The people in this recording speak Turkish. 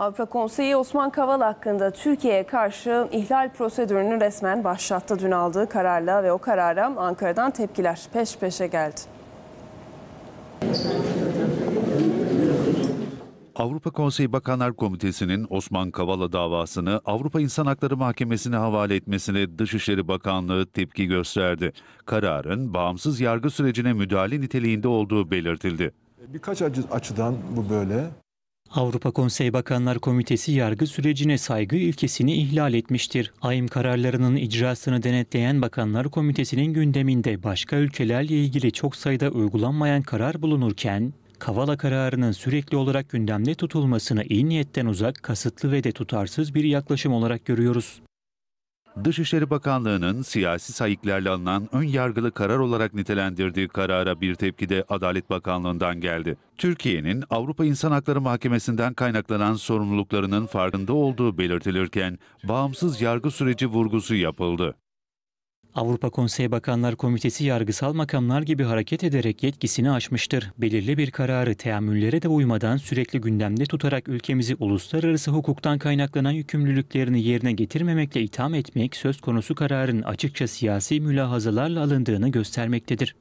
Avrupa Konseyi Osman Kaval hakkında Türkiye'ye karşı ihlal prosedürünü resmen başlattı dün aldığı kararla ve o karara Ankara'dan tepkiler peş peşe geldi. Avrupa Konseyi Bakanlar Komitesi'nin Osman Kavala davasını Avrupa İnsan Hakları Mahkemesi'ne havale etmesine Dışişleri Bakanlığı tepki gösterdi. Kararın bağımsız yargı sürecine müdahale niteliğinde olduğu belirtildi. Birkaç açıdan bu böyle. Avrupa Konseyi Bakanlar Komitesi yargı sürecine saygı ilkesini ihlal etmiştir. Ayım kararlarının icrasını denetleyen Bakanlar Komitesi'nin gündeminde başka ülkelerle ilgili çok sayıda uygulanmayan karar bulunurken, Kavala kararının sürekli olarak gündemde tutulmasını iyi niyetten uzak, kasıtlı ve de tutarsız bir yaklaşım olarak görüyoruz. Dışişleri Bakanlığı'nın siyasi sayıklarla alınan ön yargılı karar olarak nitelendirdiği karara bir tepki de Adalet Bakanlığı'ndan geldi. Türkiye'nin Avrupa İnsan Hakları Mahkemesi'nden kaynaklanan sorumluluklarının farkında olduğu belirtilirken bağımsız yargı süreci vurgusu yapıldı. Avrupa Konseyi Bakanlar Komitesi yargısal makamlar gibi hareket ederek yetkisini aşmıştır. Belirli bir kararı teamüllere de uymadan sürekli gündemde tutarak ülkemizi uluslararası hukuktan kaynaklanan yükümlülüklerini yerine getirmemekle itham etmek söz konusu kararın açıkça siyasi mülahazalarla alındığını göstermektedir.